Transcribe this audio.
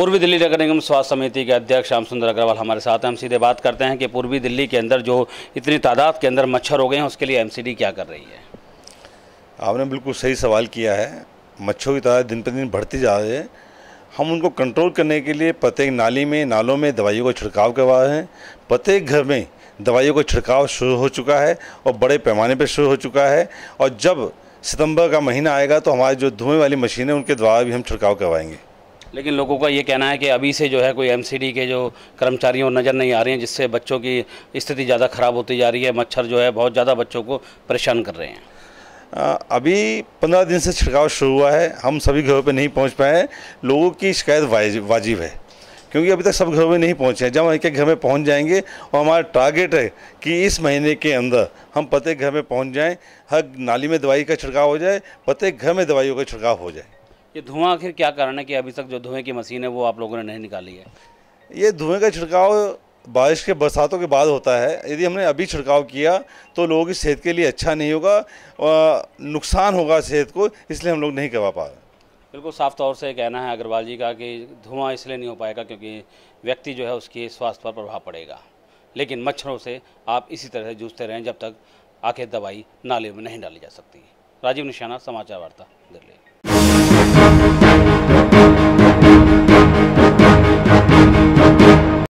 पूर्वी दिल्ली नगर निगम स्वास्थ्य समिति के अध्यक्ष श्याम सुंदर अग्रवाल हमारे साथ हैं हम सीधे बात करते हैं कि पूर्वी दिल्ली के अंदर जो इतनी तादाद के अंदर मच्छर हो गए हैं उसके लिए एमसीडी क्या कर रही है आपने बिल्कुल सही सवाल किया है मच्छरों की तादाद दिन पर दिन बढ़ती जा रही है हम उनको कंट्रोल करने के लिए प्रत्येक नाली में नालों में दवाइयों का छिड़काव करवा रहे हैं प्रत्येक घर में दवाइयों का छिड़काव शुरू हो चुका है और बड़े पैमाने पर शुरू हो चुका है और जब सितंबर का महीना आएगा तो हमारे जो धुएं वाली मशीनें उनके द्वारा भी हम छिड़काव करवाएंगे लेकिन लोगों का ये कहना है कि अभी से जो है कोई एमसीडी के जो कर्मचारी वो नज़र नहीं आ रहे हैं जिससे बच्चों की स्थिति ज़्यादा ख़राब होती जा रही है मच्छर जो है बहुत ज़्यादा बच्चों को परेशान कर रहे हैं अभी पंद्रह दिन से छिड़काव शुरू हुआ है हम सभी घरों पे नहीं पहुंच पाए लोगों की शिकायत वाजिब है क्योंकि अभी तक सब घरों में नहीं पहुंचे हैं जब हम एक एक घर में पहुंच जाएंगे और हमारा टारगेट है कि इस महीने के अंदर हम प्रत्येक घर में पहुंच जाएं हर नाली में दवाई का छिड़काव हो जाए प्रत्येक घर में दवाइयों का छिड़काव हो जाए ये धुआं आखिर क्या कारण है कि अभी तक जो धुएं की मशीन है वो आप लोगों ने नहीं निकाली है ये धुएं का छिड़काव बारिश के बरसातों के बाद होता है यदि हमने अभी छिड़काव किया तो लोगों की सेहत के लिए अच्छा नहीं होगा नुकसान होगा सेहत को इसलिए हम लोग नहीं करवा पा रहे बिल्कुल साफ तौर से कहना है अग्रवाल जी का कि धुआं इसलिए नहीं हो पाएगा क्योंकि व्यक्ति जो है उसके स्वास्थ्य पर प्रभाव पड़ेगा लेकिन मच्छरों से आप इसी तरह से जूझते रहें जब तक आखिर दवाई नाले में नहीं डाली जा सकती राजीव निशाना समाचार वार्ता दिल्ली